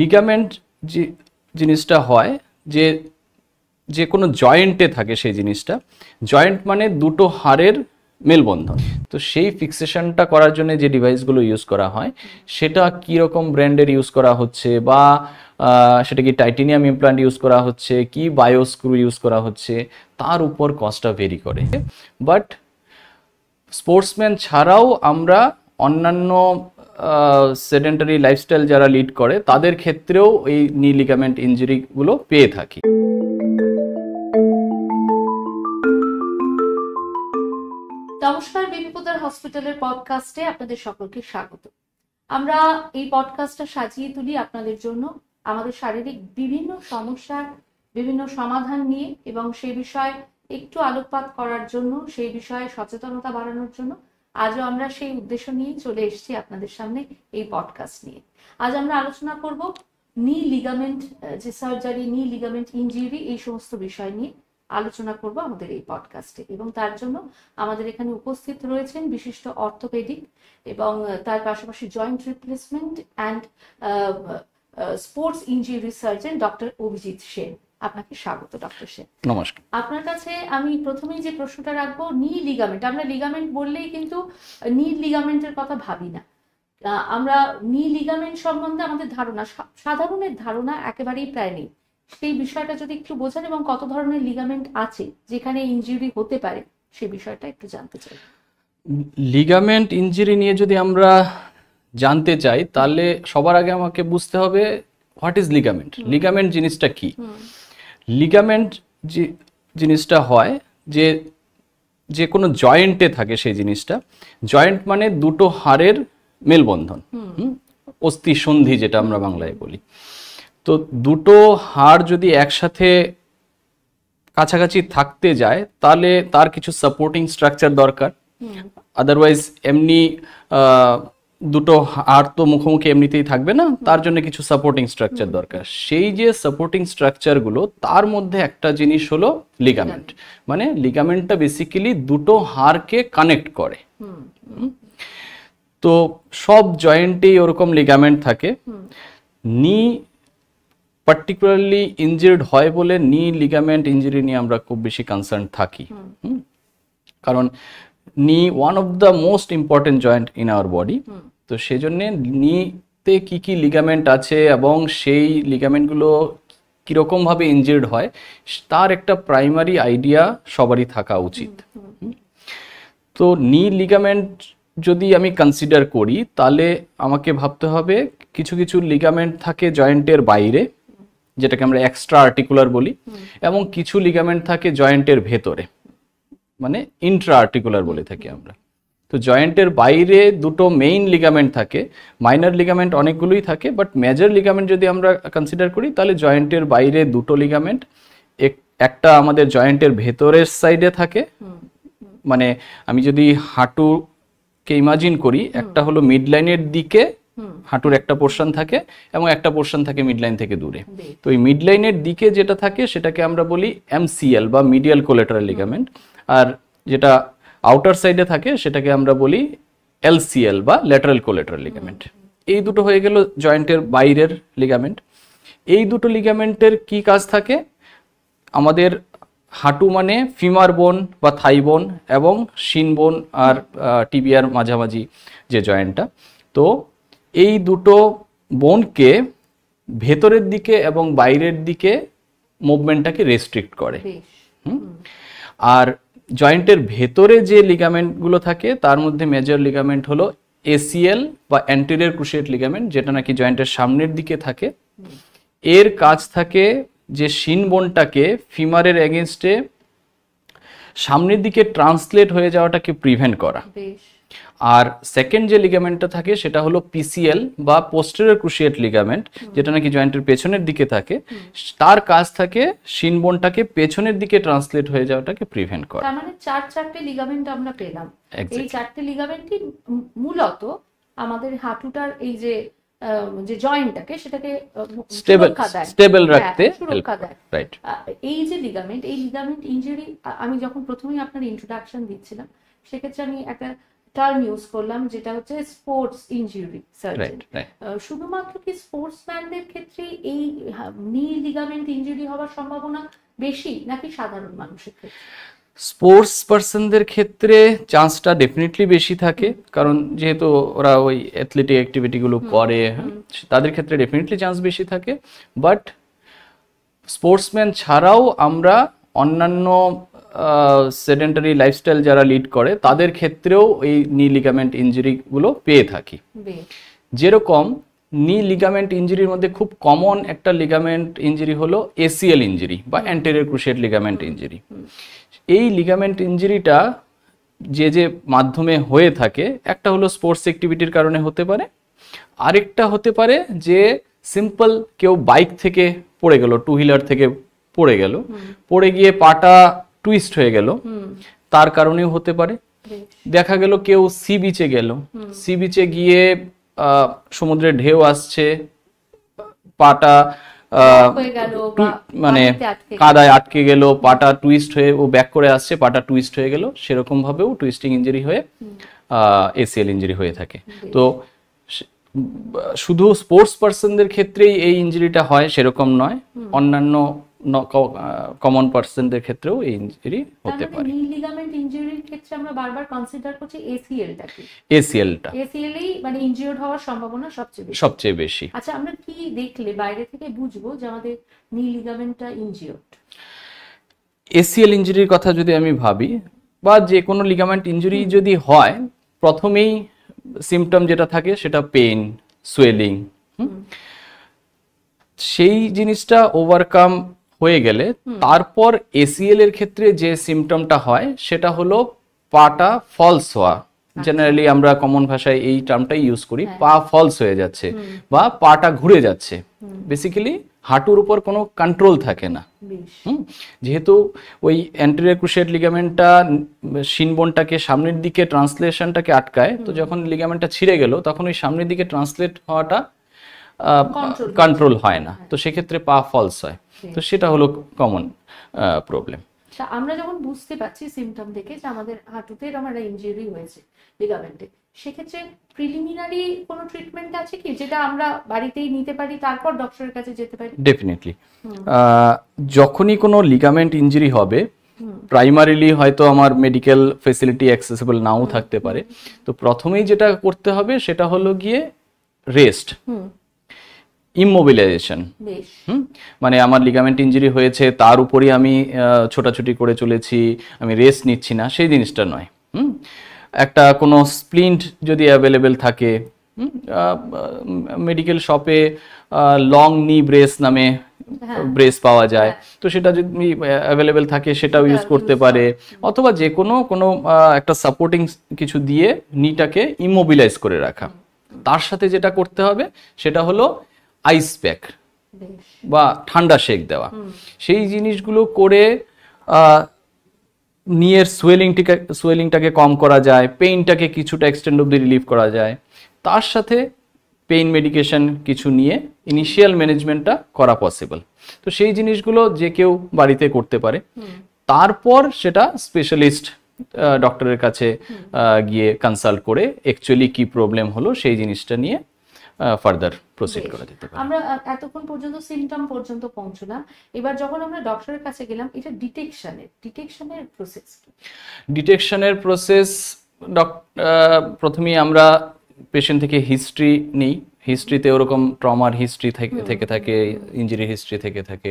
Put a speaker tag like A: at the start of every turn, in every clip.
A: Ligament যে জিনিসটা হয় যে যে কোনো জয়েন্টে থাকে সেই জিনিসটা জয়েন্ট মানে দুটো হাড়ের মেলবন্ধন তো সেই ফিক্সেশনটা করার জন্য যে ডিভাইসগুলো ইউজ করা হয় সেটা কীরকম ব্র্যান্ডের ইউজ করা হচ্ছে বা সেটা কি টাইটেনিয়াম ইমপ্লান্ট ইউজ করা হচ্ছে কি বায়োস্ক্রু ইউজ করা হচ্ছে তার উপর কস্টটা ভেরি করে বাট স্পোর্টসম্যান ছাড়াও আমরা অন্যান্য সেডেন্টারি লাইফস্টাইল যারা লিড করে তাদের ক্ষেত্রেও এই নি লিগামেন্ট ইঞ্জুরিগুলো পেয়ে থাকি
B: নমস্কার বিপিপোদার হসপিটালের পডকাস্টে আপনাদের সকলকে স্বাগত আমরা এই পডকাস্টটা সাজিয়ে তুলি আপনাদের জন্য আমাদের শারীরিক বিভিন্ন সমস্যার বিভিন্ন সমাধান নিয়ে এবং সেই বিষয়ে একটু আলোকপাত করার জন্য সেই বিষয়ে সচেতনতা বাড়ানোর জন্য আজও আমরা সেই উদ্দেশ্য নিয়ে চলে এসেছি আপনাদের সামনে এই পডকাস্ট নিয়ে আজ আমরা আলোচনা করব নি লিগামেন্ট যে সার্জারি নি লিগামেন্ট ইঞ্জুরি এই সমস্ত বিষয় নিয়ে আলোচনা করব আমাদের এই পডকাস্টে এবং তার জন্য আমাদের এখানে উপস্থিত রয়েছেন বিশিষ্ট অর্থোপেডিক এবং তার পাশাপাশি joint replacement and sports injury surgeon doctor Abhijit Sen আপনাকে স্বাগত ডক্টর সেন নমস্কার আপনার কাছে আমি প্রথমেই যে প্রশ্নটা রাখবো নি লিগামেন্ট আমরা লিগামেন্ট বললেই কিন্তু নি লিগামেন্টের কথা ভাবি না আমরা নি লিগামেন্ট সম্বন্ধে আমাদের ধারণা সাধারণের ধারণা একেবারেই প্রায় নেই সেই বিষয়টা যদি একটু বোঝান এবং কত ধরনের লিগামেন্ট আছে যেখানে ইঞ্জুরি হতে পারে সে বিষয়টা একটু জানতে চাই
A: লিগামেন্ট ইঞ্জুরি নিয়ে যদি আমরা জানতে চাই তাহলে সবার আগে আমাকে বুঝতে হবে হোয়াট ইজ লিগামেন্ট লিগামেন্ট জিনিসটা কি লিগামেন্ট যে জিনিসটা হয় যে যে কোনো জয়েন্টে থাকে সেই জিনিসটা জয়েন্ট মানে দুটো হাড়ের মেলবন্ধন অস্থি সন্ধি যেটা আমরা বাংলায় বলি তো দুটো হাড় যদি একসাথে কাছাকাছি থাকতে যায় তাহলে তার কিছু সাপোর্টিং স্ট্রাকচার দরকার আদারওয়াইজ এমনি দুটো হাড় তো মুখোমুখি এমনিতেই থাকবে না তার জন্য কিছু সাপোর্টিং স্ট্রাকচার দরকার সেই যে সাপোর্টিং স্ট্রাকচারগুলো তার মধ্যে একটা জিনিস হলো লিগামেন্ট মানে লিগামেন্টটা বেসিক্যালি দুটো হাড়কে কানেক্ট করে তো সব জয়েন্টেই ওরকম লিগামেন্ট থাকে নি পার্টিকুলারলি ইনজিয়ার্ড হয় বলে নি লিগামেন্ট ইঞ্জুরি নিয়ে আমরা খুব বেশি কনসার্ন থাকি কারণ knee one of the most important joint in our body তো সেজন্য নিতে কি কি লিগামেন্ট আছে এবং সেই লিগামেন্টগুলো কীরকমভাবে ইনজিয়ার্ড হয় তার একটা প্রাইমারি আইডিয়া সবারই থাকা উচিত তো নি লিগামেন্ট যদি আমি কনসিডার করি তাহলে আমাকে ভাবতে হবে কিছু কিছু লিগামেন্ট থাকে জয়েন্টের বাইরে যেটাকে আমরা এক্সট্রা আর্টিকুলার বলি এবং কিছু লিগামেন্ট থাকে জয়েন্টের ভেতরে মানে ইন্ট্রা আর্টিকুলার বলে থাকি আমরা তো জয়েন্টের বাইরে দুটো মেইন লিগামেন্ট থাকে মাইনার লিগামেন্ট অনেকগুলোই থাকে বাট মেজর লিগামেন্ট যদি আমরা কনসিডার করি তাহলে জয়েন্টের বাইরে দুটো লিগামেন্ট একটা আমাদের জয়েন্টের ভেতরের সাইডে থাকে মানে আমি যদি হাঁটুকে ইমাজিন করি একটা হলো মিড লাইনের দিকে হাঁটুর একটা পোর্শন থাকে এবং একটা পোর্শন থাকে মিডলাইন থেকে দূরে তো এই মিডলাইনের দিকে যেটা থাকে সেটাকে আমরা বলি এমসিএল বা মিডিয়াল কোলেটারাল লিগামেন্ট আর যেটা আউটার সাইডে থাকে সেটাকে আমরা বলি এলসিএল বা ল্যাটারাল কোলেটারাল লিগামেন্ট এই দুটো হয়ে গেল জয়েন্টের বাইরের লিগামেন্ট এই দুটো লিগামেন্টের কি কাজ থাকে আমাদের হাঁটু মানে ফিমার বোন বা থাই বোন এবং শিন বোন আর টিবিয়ার মাঝামাঝি যে জয়েন্টটা তো এই দুটো বোনকে ভেতরের দিকে এবং বাইরের দিকে মুভমেন্টটাকে রেস্ট্রিক্ট করে আর জয়েন্টের ভেতরে যে লিগামেন্টগুলো থাকে তার মধ্যে মেজর লিগামেন্ট হলো এসিএল বা অ্যান্টেরিয়ার ক্রুশিয়েট লিগামেন্ট যেটা নাকি জয়েন্টের সামনের দিকে থাকে এর কাজ থাকে যে শিন বোনটাকে ফিমারের এগেনস্টে সামনের দিকে ট্রান্সলেট হয়ে যাওয়াটাকে প্রিভেন্ট করা বেশ আর সেকেন্ড যে লিগামেন্টটা থাকে সেটা হলো পিসিএল বা পোস্টেরিয়র ক্রুশিয়েট লিগামেন্ট যেটা নাকি জয়েন্টের পেছনের দিকে থাকে তার কাজ থাকে শিনবোনটাকে পেছনের দিকে ট্রান্সলেট হয়ে যাওয়াটাকে প্রিভেন্ট করে তার
B: মানে চার চারটে লিগামেন্ট আমরা পেলাম এই চারটে লিগামেন্টই মূলত আমাদের হাঁটুটার এই যে যে জয়েন্টটাকে সেটাকে স্টেবল স্টেবল রাখতে সুরক্ষা দেয় হ্যাঁ, রাইট এই যে লিগামেন্ট এই লিগামেন্ট ইনজুরি আমি যখন প্রথমেই আপনার ইন্ট্রোডাকশন দিচ্ছিলাম সেক্ষেত্রে আমি একটা টার্ম ইউজ করলাম যেটা হচ্ছে স্পোর্টস ইঞ্জুরি সার্জন শুধুমাত্র কি স্পোর্টসম্যানদের ক্ষেত্রে এই নি লিগামেন্ট ইঞ্জুরি হওয়ার সম্ভাবনা বেশি নাকি সাধারণ মানুষের ক্ষেত্রে
A: স্পোর্টস পার্সনদের ক্ষেত্রে চান্সটা ডেফিনেটলি বেশি থাকে কারণ যেহেতু ওরা ওই অ্যাথলেটিক অ্যাক্টিভিটিগুলো করে হ্যাঁ, তাদের ক্ষেত্রে ডেফিনেটলি চান্স বেশি থাকে বাট স্পোর্টসম্যান ছাড়াও আমরা অন্যান্য সেডেন্টারি লাইফস্টাইল যারা লিড করে তাদের ক্ষেত্রেও এই নি লিগামেন্ট ইঞ্জুরিগুলো পেয়ে থাকি যেরকম নি লিগামেন্ট ইঞ্জুরির মধ্যে খুব কমন একটা লিগামেন্ট ইঞ্জুরি হলো এসিএল ইঞ্জুরি বা অ্যান্টেরিয়ার ক্রুশেড লিগামেন্ট ইঞ্জুরি এই লিগামেন্ট ইঞ্জুরিটা যে যে মাধ্যমে হয়ে থাকে একটা হলো স্পোর্টস অ্যাক্টিভিটির কারণে হতে পারে আরেকটা হতে পারে যে সিম্পল কেউ বাইক থেকে পড়ে গেল টু হুইলার থেকে পড়ে গেল পড়ে গিয়ে পাটা টুইস্ট হয়ে গেল তার কারণেও হতে পারে দেখা গেল কেউ সি বিচে গেল সি বিচে গিয়ে সমুদ্রের ঢেউ আসছে পাটা মানে কাদায় আটকে গেল পাটা টুইস্ট হয়ে ও ব্যাক করে আসছে পাটা টুইস্ট হয়ে গেল সেরকম ভাবেও টুইস্টিং ইঞ্জুরি হয়ে এসিএল ইঞ্জুরি হয়ে থাকে তো শুধু স্পোর্টস পার্সনদের ক্ষেত্রেই এই ইঞ্জুরিটা হয় সেরকম নয় অন্যান্য কমন পার্সনদের uh, ক্ষেত্রেও এই ইনজুরি হতে মানে পারে
B: নি লিগামেন্ট ইনজুরির ক্ষেত্রে আমরা বারবার কনসিডার করছি এসিএলটাকে এসিএলটা এসিএলই মানে ইনজিওর্ড হওয়ার সম্ভাবনা সবচেয়ে বেশি
A: সবচেয়ে বেশি
B: আচ্ছা আমরা কি দেখলে বাইরে থেকে বুঝবো যে আমাদের নি লিগামেন্টটা ইনজিওর্ড
A: এসিএল ইঞ্জুরির কথা যদি আমি ভাবি বা যে কোনো লিগামেন্ট ইঞ্জুরি যদি হয় প্রথমেই সিমটম যেটা থাকে সেটা পেইন সুয়েলিং সেই জিনিসটা ওভারকাম হয়ে গেলে তারপর এসিএল এর ক্ষেত্রে যে সিমটমটা হয় সেটা হলো পাটা ফলস হওয়া জেনারেলি আচ্ছা। আমরা কমন ভাষায় এই টার্মটাই ইউজ করি হ্যাঁ। পা ফলস হয়ে যাচ্ছে বা পাটা ঘুরে যাচ্ছে বেসিক্যালি হাঁটুর উপর কোনো কন্ট্রোল থাকে না যেহেতু ওই অ্যান্টেরিয়ার ক্রুশিয়েট লিগামেন্টটা শিনবোনটাকে সামনের দিকে ট্রান্সলেশনটাকে আটকায় তো যখন লিগামেন্টটা ছিঁড়ে গেল তখন ওই সামনের দিকে ট্রান্সলেট হওয়াটা কন্ট্রোল হয় না হ্যাঁ। তো সেক্ষেত্রে পা ফলস হয় তো সেটা হলো কমন প্রবলেম
B: তা আমরা যখন বুঝতে পারছি সিমটম দেখে যে আমাদের হাঁটুতে আমার ইঞ্জুরি হয়েছে লিগামেন্টে সেক্ষেত্রে প্রিলিমিনারি কোনো ট্রিটমেন্ট আছে কি যেটা আমরা বাড়িতেই নিতে পারি তারপর ডক্টরের কাছে যেতে পারি ডেফিনেটলি
A: যখনই কোনো লিগামেন্ট ইনজুরি হবে প্রাইমারিলি হয়তো আমার মেডিকেল ফেসিলিটি অ্যাক্সেসিবল নাও থাকতে পারে তো প্রথমেই যেটা করতে হবে সেটা হলো গিয়ে রেস্ট ইমোবিলাইজেশন মানে আমার লিগামেন্ট ইঞ্জুরি হয়েছে তার উপরই আমি ছোটাছুটি করে চলেছি আমি রেস্ট নিচ্ছি না সেই জিনিসটা নয় হুম একটা কোনো স্প্লিন্ট যদি অ্যাভেলেবেল থাকে মেডিকেল শপে লং নি ব্রেস নামে ব্রেস হ্যাঁ। পাওয়া যায় হ্যাঁ। তো সেটা যদি অ্যাভেলেবেল থাকে সেটাও ইউজ করতে পারে অথবা যে কোনো কোনো একটা সাপোর্টিং কিছু দিয়ে নিটাকে ইমোবিলাইজ করে রাখা তার সাথে যেটা করতে হবে সেটা হলো আইস প্যাক বা ঠান্ডা শেক দেওয়া সেই জিনিসগুলো করে নিয়ের সোয়েলিংটিকে সোয়েলিংটাকে কম করা যায় পেইনটাকে কিছুটা এক্সটেন্ড অব্দি রিলিফ করা যায় তার সাথে পেইন মেডিকেশন কিছু নিয়ে ইনিশিয়াল ম্যানেজমেন্টটা করা পসিবল তো সেই জিনিসগুলো যে কেউ বাড়িতে করতে পারে তারপর সেটা স্পেশালিস্ট ডক্টরের কাছে গিয়ে কনসাল্ট করে অ্যাকচুয়ালি কি প্রবলেম হলো সেই জিনিসটা নিয়ে ফার্দার প্রসিড করা যেতে
B: পারে আমরা এতক্ষণ পর্যন্ত সিমটম পর্যন্ত পৌঁছলাম এবার যখন আমরা ডক্টরের কাছে গেলাম এটা ডিটেকশনের ডিটেকশনের প্রসেস
A: ডিটেকশনের প্রসেস প্রথমেই আমরা পেশেন্ট থেকে হিস্ট্রি নিই হিস্ট্রিতে ওরকম ট্রমার হিস্ট্রি থেকে থাকে ইঞ্জুরি হিস্ট্রি থেকে থাকে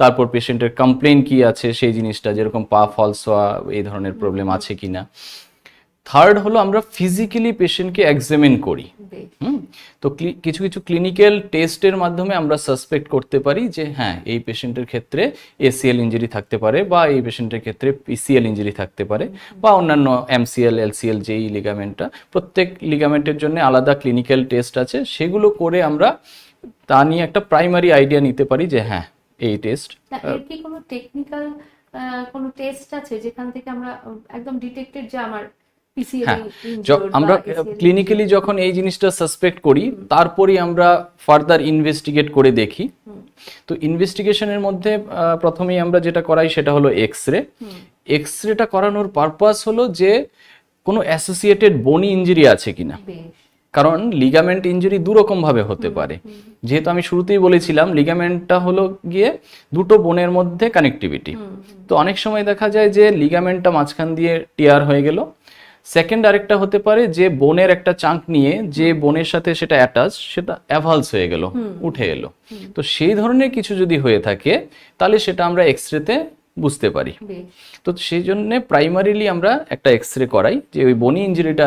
A: তারপর পেশেন্টের কমপ্লেন কি আছে সেই জিনিসটা যেরকম পা ফলস হওয়া এই ধরনের প্রবলেম আছে কি না থার্ড হলো আমরা ফিজিক্যালি পেশেন্টকে এক্সামিন করি তো কিছু কিছু ক্লিনিক্যাল টেস্টের মাধ্যমে আমরা সাসপেক্ট করতে পারি যে হ্যাঁ এই পেশেন্টের ক্ষেত্রে এসিএল ইঞ্জুরি থাকতে পারে বা এই পেশেন্টের ক্ষেত্রে পিসিএল ইঞ্জুরি থাকতে পারে বা অন্যান্য এমসিএল এলসিএল যেই লিগামেন্টটা প্রত্যেক লিগামেন্টের জন্য আলাদা ক্লিনিক্যাল টেস্ট আছে সেগুলো করে আমরা তা নিয়ে একটা প্রাইমারি আইডিয়া নিতে পারি যে হ্যাঁ এই টেস্ট
B: কোনো টেকনিক্যাল কোনো টেস্ট আছে যেখান থেকে আমরা একদম ডিটেক্টেড যে আমার হ্যাঁ। আমরা ক্লিনিক্যালি
A: যখন এই জিনিসটা সাসপেক্ট করি তারপরই আমরা ফার্দার ইনভেস্টিগেট করে দেখি তো ইনভেস্টিগেশনের মধ্যে প্রথমেই আমরা যেটা করাই সেটা হলো এক্স রে এক্স রেটা করানোর পারপাস হলো যে কোনো অ্যাসোসিয়েটেড বনি ইঞ্জুরি আছে কিনা কারণ লিগামেন্ট ইঞ্জুরি দুরকম ভাবে হতে পারে যেহেতু আমি শুরুতেই বলেছিলাম লিগামেন্টটা হলো গিয়ে দুটো বোনের মধ্যে কানেক্টিভিটি তো অনেক সময় দেখা যায় যে লিগামেন্টটা মাঝখান দিয়ে টিয়ার হয়ে গেল সেকেন্ড আরেকটা হতে পারে যে বোনের একটা চাঙ্ক নিয়ে যে বোনের সাথে সেটা অ্যাটাচ সেটা অ্যাভালস হয়ে গেল উঠে এলো তো সেই ধরনের কিছু যদি হয়ে থাকে তাহলে সেটা আমরা এক্স রেতে বুঝতে পারি তো সেই জন্য প্রাইমারিলি আমরা একটা এক্স রে করাই যে ওই বনি ইঞ্জুরিটা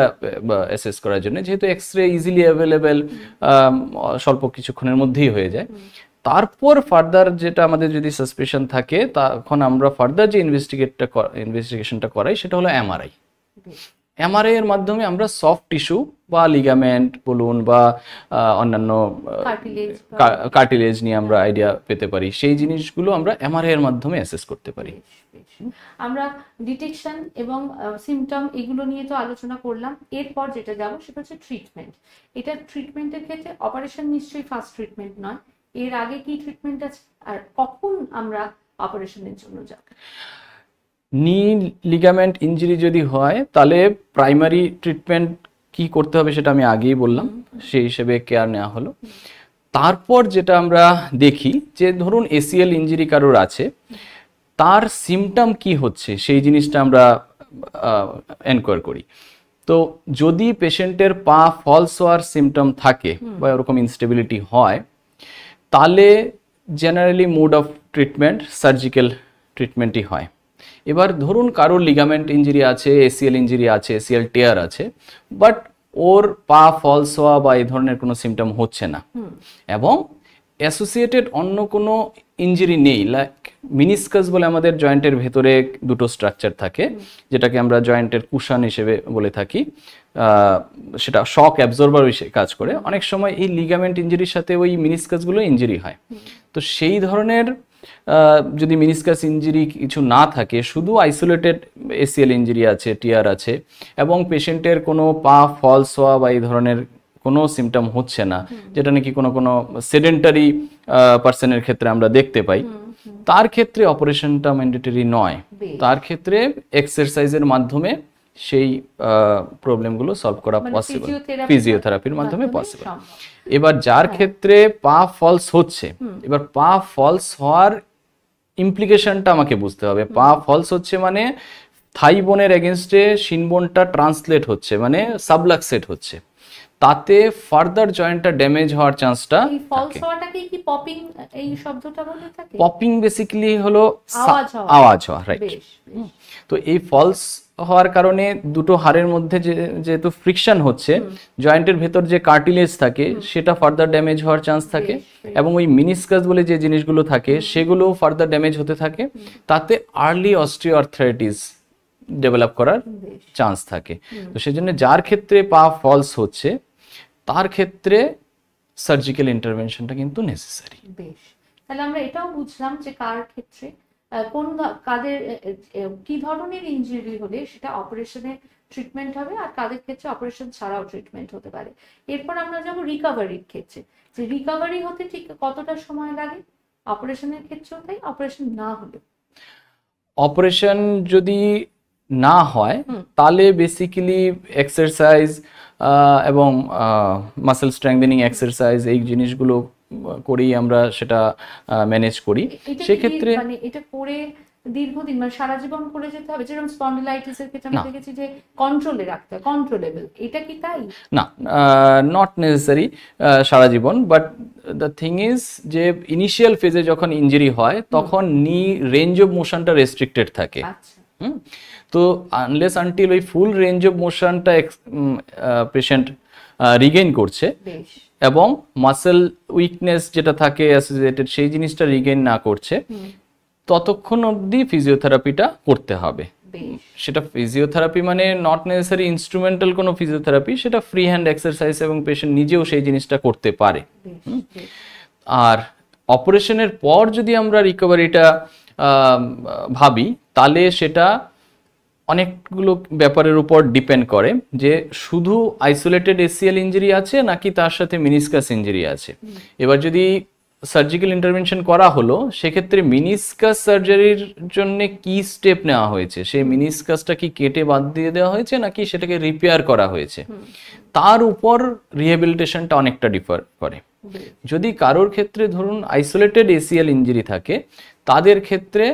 A: অ্যাসেস করার জন্য যেহেতু এক্স রে ইজিলি অ্যাভেলেবেল স্বল্প কিছুক্ষণের মধ্যেই হয়ে যায় তারপর ফার্দার যেটা আমাদের যদি সাসপেশন থাকে তখন আমরা ফার্দার যে ইনভেস্টিগেটটা ইনভেস্টিগেশনটা করাই সেটা হলো এমআরআই এমআরআই এর মাধ্যমে আমরা সফট টিস্যু বা লিগামেন্ট বলুন বা অন্যান্য কার্টিলেজ নিয়ে আমরা আইডিয়া পেতে পারি সেই জিনিসগুলো আমরা এমআরআই এর মাধ্যমে অ্যাসেস করতে পারি
B: আমরা ডিটেকশন এবং সিমটম এগুলো নিয়ে তো আলোচনা করলাম এরপর যেটা যাব সেটা হচ্ছে ট্রিটমেন্ট এটা ট্রিটমেন্টের ক্ষেত্রে অপারেশন নিশ্চয়ই ফার্স্ট ট্রিটমেন্ট নয় এর আগে কি ট্রিটমেন্ট আছে আর কখন আমরা অপারেশনের জন্য যাব
A: নি লিগামেন্ট ইঞ্জুরি যদি হয় তাহলে প্রাইমারি ট্রিটমেন্ট কি করতে হবে সেটা আমি আগেই বললাম সেই হিসেবে কেয়ার নেওয়া হলো তারপর যেটা আমরা দেখি যে ধরুন এসিএল ইঞ্জুরি কারোর আছে তার সিমটাম কি হচ্ছে সেই জিনিসটা আমরা এনকোয়ার করি তো যদি পেশেন্টের পা ফলস হওয়ার সিমটম থাকে বা ওরকম ইনস্টেবিলিটি হয় তাহলে generally mode of treatment surgical ট্রিটমেন্টই হয় এবার ধরুন কারোর লিগামেন্ট ইঞ্জুরি আছে এসিএল ইঞ্জুরি আছে এসিএল টেয়ার আছে বাট ওর পা ফলস হওয়া বা এই ধরনের কোনো সিমটম হচ্ছে না এবং অ্যাসোসিয়েটেড অন্য কোনো ইঞ্জুরি নেই লাইক মিনিসকাস বলে আমাদের জয়েন্টের ভেতরে দুটো স্ট্রাকচার থাকে যেটাকে আমরা জয়েন্টের কুশান হিসেবে বলে থাকি সেটা শক অ্যাবজর্বার হিসেবে কাজ করে অনেক সময় এই লিগামেন্ট ইঞ্জুরির সাথে ওই মিনিসকাসগুলো ইঞ্জুরি হয় তো সেই ধরনের যদি মিনিসকাস ইঞ্জুরি কিছু না থাকে শুধু আইসোলেটেড এসিএল ইঞ্জুরি আছে টিয়ার আছে এবং পেশেন্টের কোনো পা ফলস হওয়া বা এই ধরনের কোনো সিমটম হচ্ছে না যেটা নাকি কোনো কোনো সেডেন্টারি পার্সনের ক্ষেত্রে আমরা দেখতে পাই তার ক্ষেত্রে অপারেশনটা ম্যান্ডেটরি নয় তার ক্ষেত্রে এক্সারসাইজের মাধ্যমে সেই প্রবলেমগুলো সলভ করা পসিবল মানে ফিজিওথেরাপির মাধ্যমে পসিবল এবার যার হ্যাঁ। ক্ষেত্রে পা ফলস হচ্ছে এবার পা ফলস হওয়ার ইমপ্লিকেশনটা আমাকে বুঝতে হবে পা ফলস হচ্ছে মানে থাই বোনের এগেনস্টে শিনবোনটা ট্রান্সলেট হচ্ছে মানে সাবলাক্সেট হচ্ছে তাতে ফার্দার জয়েন্টটা ড্যামেজ হওয়ার চান্সটা
B: পপিং এই থাকে
A: পপিং বেসিক্যালি হলো আওয়াজ হওয়া রাইট তো এই ফলস হওয়ার কারণে দুটো হাড়ের মধ্যে যেহেতু ফ্রিকশন হচ্ছে জয়েন্টের ভেতর যে কার্টিলেজ থাকে সেটা ফার্দার ড্যামেজ হওয়ার চান্স থাকে এবং ওই মিনিসকাস বলে যে জিনিসগুলো থাকে সেগুলো ফার্দার ড্যামেজ হতে থাকে তাতে আর্লি অস্ট্রিওআর্থ্রাইটিস ডেভেলপ করার চান্স থাকে তো সেজন্য যার ক্ষেত্রে পা ফলস হচ্ছে তার ক্ষেত্রে সার্জিক্যাল ইন্টারভেনশনটা কিন্তু নেসেসারি
B: বেশ তাহলে আমরা এটাও বুঝলাম যে কার ক্ষেত্রে কোন কাদের কি ধরনের ইঞ্জুরি হলে সেটা অপারেশনে ট্রিটমেন্ট হবে আর কাদের ক্ষেত্রে অপারেশন ছাড়াও ট্রিটমেন্ট হতে পারে এরপর আমরা যাবো রিকাভারির ক্ষেত্রে যে রিকাভারি হতে ঠিক কতটা সময় লাগে অপারেশনের ক্ষেত্রেও তাই অপারেশন না হলে
A: অপারেশন যদি না হয় তাহলে বেসিক্যালি এক্সারসাইজ এবং মাসেল স্ট্রেংথেনিং এক্সারসাইজ এই জিনিসগুলো করেই আমরা সেটা ম্যানেজ করি সেক্ষেত্রে মানে
B: এটা করে দীর্ঘদিন মানে সারা জীবন করে যেতে হবে যেরকম স্পন্ডিলাইটিস এর ক্ষেত্রে আমি দেখেছি যে কন্ট্রোলে রাখতে কন্ট্রোলেবল এটা কি তাই
A: না নট নেসেসারি সারা জীবন বাট দ্য থিং ইজ যে ইনিশিয়াল ফেজে যখন ইনজুরি হয় তখন নি রেঞ্জ অফ মোশনটা রেস্ট্রিক্টেড থাকে আচ্ছা। তো আনলেস আনটিল ওই ফুল রেঞ্জ অফ মোশনটা পেশেন্ট রিগেইন করছে এবং মাসেল উইকনেস যেটা থাকে অ্যাসোসিয়েটেড সেই জিনিসটা রিগেইন না করছে ততক্ষণ অবধি ফিজিওথেরাপিটা করতে হবে সেটা ফিজিওথেরাপি মানে নট নেসেসারি ইনস্ট্রুমেন্টাল কোনো ফিজিওথেরাপি সেটা ফ্রি হ্যান্ড এক্সারসাইজ এবং পেশেন্ট নিজেও সেই জিনিসটা করতে পারে আর অপারেশনের পর যদি আমরা রিকভারিটা ভাবি তাহলে সেটা অনেকগুলো ব্যাপারের উপর ডিপেন্ড করে যে শুধু আইসোলেটেড এসিএল ইঞ্জুরি আছে নাকি তার সাথে মিনিসকাস ইঞ্জুরি আছে এবার যদি সার্জিক্যাল ইন্টারভেনশন করা হলো সেক্ষেত্রে মিনিসকাস সার্জারির জন্য কি স্টেপ নেওয়া হয়েছে সেই মিনিসকাসটা কি কেটে বাদ দিয়ে দেওয়া হয়েছে নাকি সেটাকে রিপেয়ার করা হয়েছে তার উপর রিহেবিলিটেশনটা অনেকটা ডিফার করে যদি কারোর ক্ষেত্রে ধরুন আইসোলেটেড এসিএল ইঞ্জুরি থাকে তাদের ক্ষেত্রে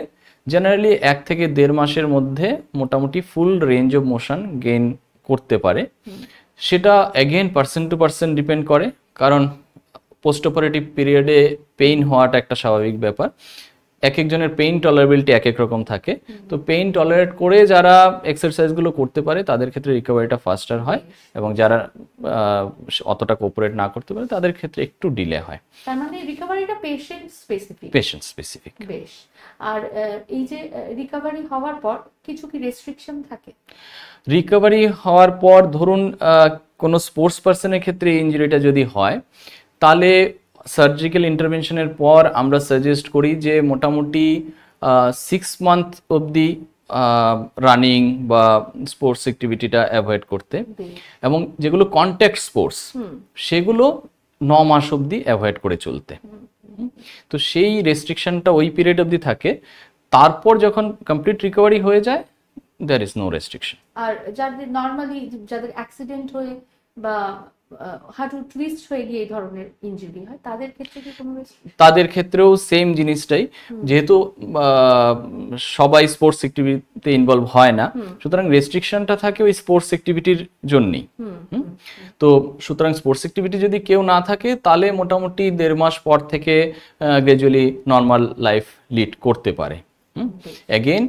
A: জেনারেলি এক থেকে দেড় মাসের মধ্যে মোটামুটি full range of motion gain করতে পারে সেটা again percent to percent depend করে কারণ পোস্ট অপারেটিভ পিরিয়ডে পেইন হওয়াটা একটা স্বাভাবিক ব্যাপার এক একজনের পেইন টলারেবিলিটি এক এক রকম থাকে তো পেইন টলারেট করে যারা এক্সারসাইজগুলো করতে পারে তাদের ক্ষেত্রে রিকভারিটা ফাস্টার হয় এবং যারা অতটা কোঅপারেট না করতে পারে তাদের ক্ষেত্রে একটু ডিলে হয়
B: তার মানে রিকভারিটা পেশেন্ট স্পেসিফিক পেশেন্ট স্পেসিফিক বেশ আর এই যে রিকভারি হওয়ার পর কিছু কি রেস্ট্রিকশন থাকে
A: রিকভারি হওয়ার পর ধরুন কোনো স্পোর্টস পার্সনের ক্ষেত্রে ইঞ্জুরিটা যদি হয় তাহলে সার্জিক্যাল ইন্টারভেনশনের পর আমরা সাজেস্ট করি যে মোটামুটি সিক্স মান্থ অবধি রানিং বা স্পোর্টস অ্যাক্টিভিটিটা অ্যাভয়েড করতে এবং যেগুলো কন্ট্যাক্ট স্পোর্টস সেগুলো ন মাস অবধি অ্যাভয়েড করে চলতে তো সেই রেস্ট্রিকশনটা ওই পিরিয়ড অবধি থাকে তারপর যখন কমপ্লিট রিকভারি হয়ে যায় দ্যার ইজ নো রেস্ট্রিকশন
B: আর যাদের নর্মালি যাদের অ্যাক্সিডেন্ট হয়ে বা হাঁটু টুইস্ট হয়ে গিয়ে এই ধরনের ইনজুরি হয় তাদের ক্ষেত্রে কি কোনো
A: তাদের ক্ষেত্রেও সেম জিনিসটাই যেহেতু সবাই স্পোর্টস অ্যাক্টিভিটিতে ইনভলভ হয় না সুতরাং রেস্ট্রিকশনটা থাকে ওই স্পোর্টস অ্যাক্টিভিটির জন্যই তো সুতরাং স্পোর্টস অ্যাক্টিভিটি যদি কেউ না থাকে তাহলে মোটামুটি দেড় মাস পর থেকে গ্রেজুয়ালি নর্মাল লাইফ লিড করতে পারে অ্যাগেন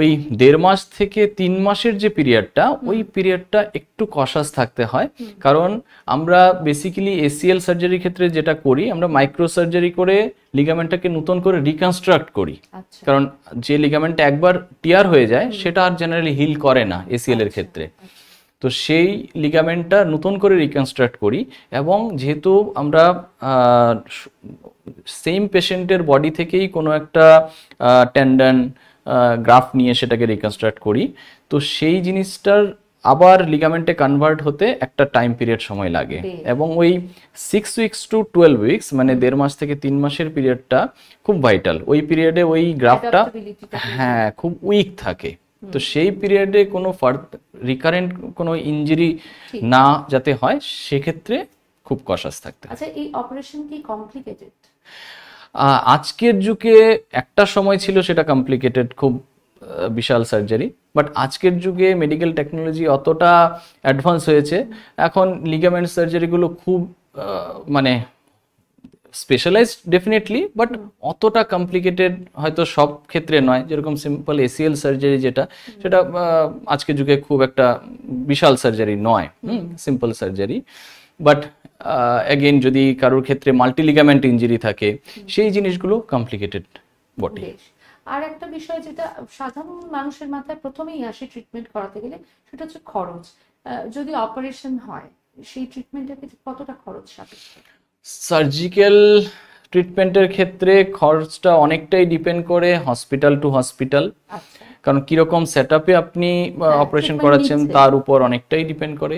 A: ওই দেড় মাস থেকে তিন মাসের যে পিরিয়ডটা ওই পিরিয়ডটা একটু কষাস থাকতে হয় কারণ আমরা বেসিক্যালি এসিএল সার্জারির ক্ষেত্রে যেটা করি আমরা মাইক্রো সার্জারি করে লিগামেন্টটাকে নতুন করে রিকনস্ট্রাক্ট করি আচ্ছা। কারণ যে লিগামেন্টটা একবার টিয়ার হয়ে যায় সেটা আর জেনারেলি হিল করে না এসিএল এর আচ্ছা, ক্ষেত্রে আচ্ছা। তো সেই লিগামেন্টটা নতুন করে রিকনস্ট্রাক্ট করি এবং যেহেতু আমরা সেম পেশেন্টের বডি থেকেই কোনো একটা ট্যান্ডান গ্রাফ নিয়ে সেটাকে রিকনস্ট্রাক্ট করি তো সেই জিনিসটার আবার লিগামেন্টে কনভার্ট হতে একটা টাইম পিরিয়ড সময় লাগে এবং ওই six weeks to twelve weeks মানে দেড় মাস থেকে তিন মাসের পিরিয়ডটা খুব ভাইটাল ওই পিরিয়ডে ওই গ্রাফটা হ্যাঁ খুব উইক থাকে তো সেই পিরিয়ডে কোনো রিকারেন্ট কোনো ইঞ্জুরি না যাতে হয় সেক্ষেত্রে খুব কশাস থাকতে
B: আচ্ছা এই অপারেশন কি কমপ্লিকেটেড
A: আজকের যুগে একটা সময় ছিল সেটা কমপ্লিকেটেড খুব বিশাল সার্জারি বাট আজকের যুগে মেডিকেল টেকনোলজি অতটা অ্যাডভান্স হয়েছে এখন লিগামেন্ট সার্জারিগুলো খুব মানে স্পেশালাইজড ডেফিনেটলি বাট অতটা কমপ্লিকেটেড হয়তো সব ক্ষেত্রে নয় যেরকম সিম্পল এসিএল সার্জারি যেটা সেটা আজকের যুগে খুব একটা বিশাল সার্জারি নয় সিম্পল সার্জারি বাট অ্যাগেন যদি কারোর ক্ষেত্রে মাল্টিলিগামেন্ট ইঞ্জুরি থাকে সেই জিনিসগুলো কমপ্লিকেটেড বটে
B: আর একটা বিষয় যেটা সাধারণ মানুষের মাথায় প্রথমেই আসে ট্রিটমেন্ট করাতে গেলে সেটা হচ্ছে খরচ যদি অপারেশন হয় সেই ট্রিটমেন্টের ক্ষেত্রে কতটা খরচ সাপেক্ষ
A: সার্জিক্যাল ট্রিটমেন্টের ক্ষেত্রে খরচটা অনেকটাই ডিপেন্ড করে হসপিটাল টু হসপিটাল আচ্ছা কারণ কীরকম সেট আপে আপনি অপারেশন হ্যাঁ, করাচ্ছেন তার উপর অনেকটাই ডিপেন্ড করে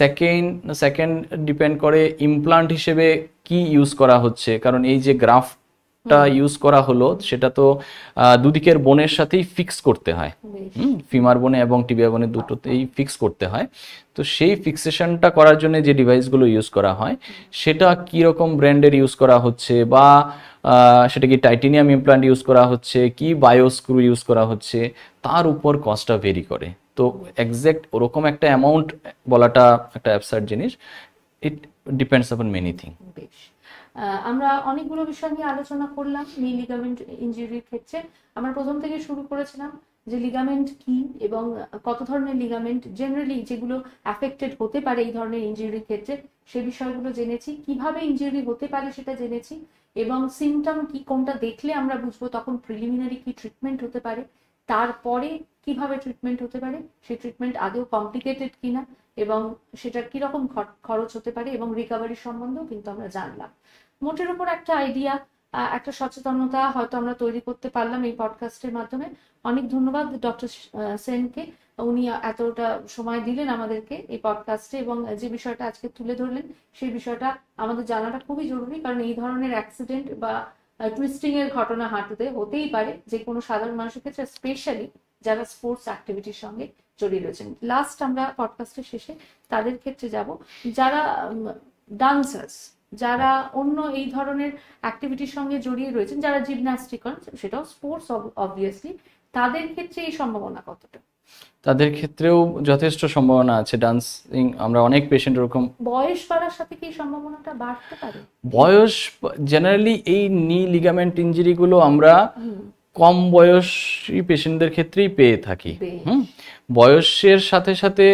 A: সেকেন্ড সেকেন্ড ডিপেন্ড করে ইমপ্লান্ট হিসেবে কি ইউজ করা হচ্ছে কারণ এই যে গ্রাফটা ইউজ করা হলো সেটা তো দুদিকের বোনের সাথেই ফিক্স করতে হয় ফিমার বনে এবং টিবিয়া বনে দুটোতেই ফিক্স করতে হয় তো সেই ফিক্সেশনটা করার জন্য যে ডিভাইসগুলো ইউজ করা হয় সেটা কীরকম ব্র্যান্ডের ইউজ করা হচ্ছে বা সেটা কি টাইটেনিয়াম ইমপ্লান্ট ইউজ করা হচ্ছে কি বায়োস্ক্রু ইউজ করা হচ্ছে তার উপর কস্টটা ভেরি করে তো একজ্যাক্ট ওরকম একটা অ্যামাউন্ট বলাটা একটা অ্যাবসার্ট জিনিস it depends upon many thing
B: আমরা অনেকগুলো বিষয় নিয়ে আলোচনা করলাম নি লিগামেন্ট ইঞ্জুরির ক্ষেত্রে আমরা প্রথম থেকে শুরু করেছিলাম যে লিগামেন্ট কি এবং কত ধরনের লিগামেন্ট জেনারেলি যেগুলো অ্যাফেক্টেড হতে পারে এই ধরনের ইঞ্জুরির ক্ষেত্রে সে বিষয়গুলো জেনেছি কিভাবে ইঞ্জুরি হতে পারে সেটা জেনেছি এবং সিমটম কি কোনটা দেখলে আমরা বুঝবো তখন প্রিলিমিনারি কি ট্রিটমেন্ট হতে পারে তারপরে কিভাবে ট্রিটমেন্ট হতে পারে সেই ট্রিটমেন্ট আদৌ কমপ্লিকেটেড কিনা এবং সেটার কিরকম খরচ হতে পারে এবং রিকভারি সম্বন্ধেও কিন্তু আমরা জানলাম মোটের উপর একটা আইডিয়া একটা সচেতনতা হয়তো আমরা তৈরি করতে পারলাম এই পডকাস্টের মাধ্যমে অনেক ধন্যবাদ ডক্টর সেনকে উনি এতটা সময় দিলেন আমাদেরকে এই পডকাস্টে এবং যে বিষয়টা আজকে তুলে ধরলেন সেই বিষয়টা আমাদের জানাটা খুবই জরুরি কারণ এই ধরনের অ্যাক্সিডেন্ট বা টুইস্টিং এর ঘটনা হাঁটুতে হতেই পারে যে কোনো সাধারণ মানুষের ক্ষেত্রে স্পেশালি যারা স্পোর্টস অ্যাক্টিভিটির সঙ্গে জড়িয়ে রয়েছেন লাস্ট আমরা পডকাস্টের শেষে তাদের ক্ষেত্রে যাব যারা ডান্সার্স যারা অন্য এই ধরনের অ্যাক্টিভিটির সঙ্গে জড়িয়ে রয়েছেন যারা জিমন্যাস্টিক করেন সেটাও স্পোর্টস অবভিয়াসলি তাদের ক্ষেত্রে এই সম্ভাবনা কতটা
A: তাদের ক্ষেত্রেও যথেষ্ট সম্ভাবনা আছে ডান্সিং আমরা অনেক পেশেন্ট এরকম
B: বয়স বাড়ার সাথে কি সম্ভাবনাটা বাড়তে পারে
A: বয়স জেনারেলি এই নি লিগামেন্ট ইঞ্জুরি গুলো আমরা কম বয়সী পেশেন্টদের ক্ষেত্রেই পেয়ে থাকি হুম বয়সের সাথে সাথে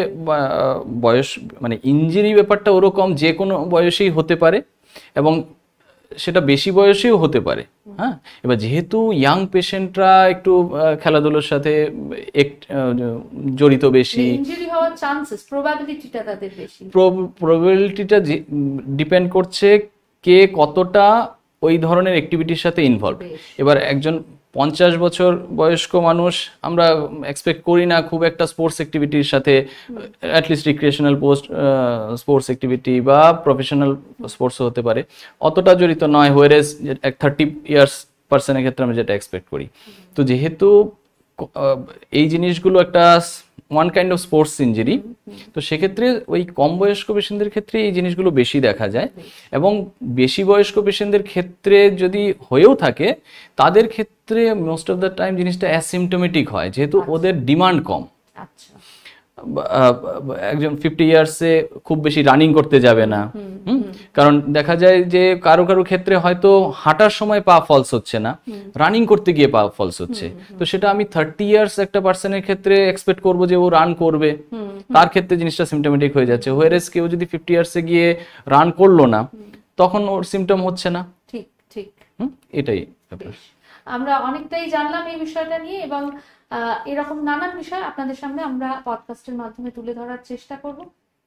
A: বয়স মানে ইঞ্জুরি ব্যাপারটা ওরকম যে কোনো বয়সেই হতে পারে এবং সেটা বেশি বয়সেও হতে পারে হ্যাঁ এবার যেহেতু ইয়াং পেশেন্টরা একটু খেলাধুলোর সাথে জড়িত বেশি প্রবাবিলিটিটা মানে ডিপেন্ড করছে কে কতটা ওই ধরনের অ্যাক্টিভিটির সাথে ইনভলভ এবার একজন পঞ্চাশ বছর বয়স্ক মানুষ আমরা এক্সপেক্ট করি না খুব একটা স্পোর্টস অ্যাক্টিভিটির সাথে at least recreational post sports activity বা প্রফেশনাল স্পোর্টস হতে পারে অতটা জড়িত নয় হোয়ারেস এক থার্টি ইয়ার্স পার্সনের ক্ষেত্রে আমি যেটা এক্সপেক্ট করি তো যেহেতু এই জিনিসগুলো একটা one kind of sports injury তো সেক্ষেত্রে ওই কম বয়স্ক পেশেন্টদের ক্ষেত্রে এই জিনিসগুলো বেশি দেখা যায় এবং বেশি বয়স্ক পেশেন্টদের ক্ষেত্রে যদি হয়েও থাকে তাদের ক্ষেত্রে মোস্ট অফ দ্য টাইম জিনিসটা অ্যাসিমটোমেটিক হয় যেহেতু আচ্ছা। ওদের ডিমান্ড কম আচ্ছা একজন ফিফটি ইয়ার্সে খুব বেশি রানিং করতে যাবে না কারণ দেখা যায় যে কারো কারো ক্ষেত্রে হয়তো হাঁটার সময় পা ফলস হচ্ছে না রানিং করতে গিয়ে পা ফলস হচ্ছে তো সেটা আমি থার্টি ইয়ার্স একটা পার্সনের ক্ষেত্রে এক্সপেক্ট করব যে ও রান করবে তার ক্ষেত্রে জিনিসটা সিমটোমেটিক হয়ে যাচ্ছে হোয়ারেস কেউ যদি ফিফটি ইয়ার্সে গিয়ে রান করলো না তখন ওর সিমটম হচ্ছে না ঠিক ঠিক এটাই ব্যাপার
B: আমরা অনেকটাই জানলাম এই বিষয়টা নিয়ে এবং এরকম নানান বিষয় আপনাদের সামনে আমরা পডকাস্টের মাধ্যমে তুলে ধরার চেষ্টা করব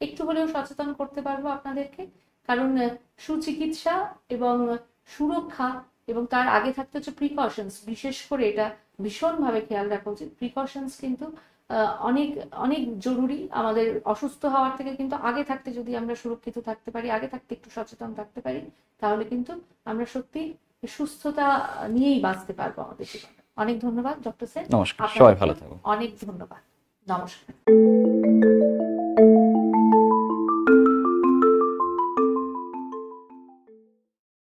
B: একটু হলেও সচেতন করতে পারবো আপনাদেরকে কারণ সুচিকিৎসা এবং সুরক্ষা এবং তার আগে থাকতে হচ্ছে প্রিকশনস বিশেষ করে এটা ভীষণভাবে খেয়াল রাখা উচিত প্রিকশনস কিন্তু অনেক অনেক জরুরি আমাদের অসুস্থ হওয়ার থেকে কিন্তু আগে থাকতে যদি আমরা সুরক্ষিত থাকতে পারি আগে থাকতে একটু সচেতন থাকতে পারি তাহলে কিন্তু আমরা সত্যি সুস্থতা নিয়েই বাঁচতে পারবো আমাদের জীবনে অনেক ধন্যবাদ ডক্টর সেন নমস্কার সবাই ভালো থাকুন অনেক ধন্যবাদ নমস্কার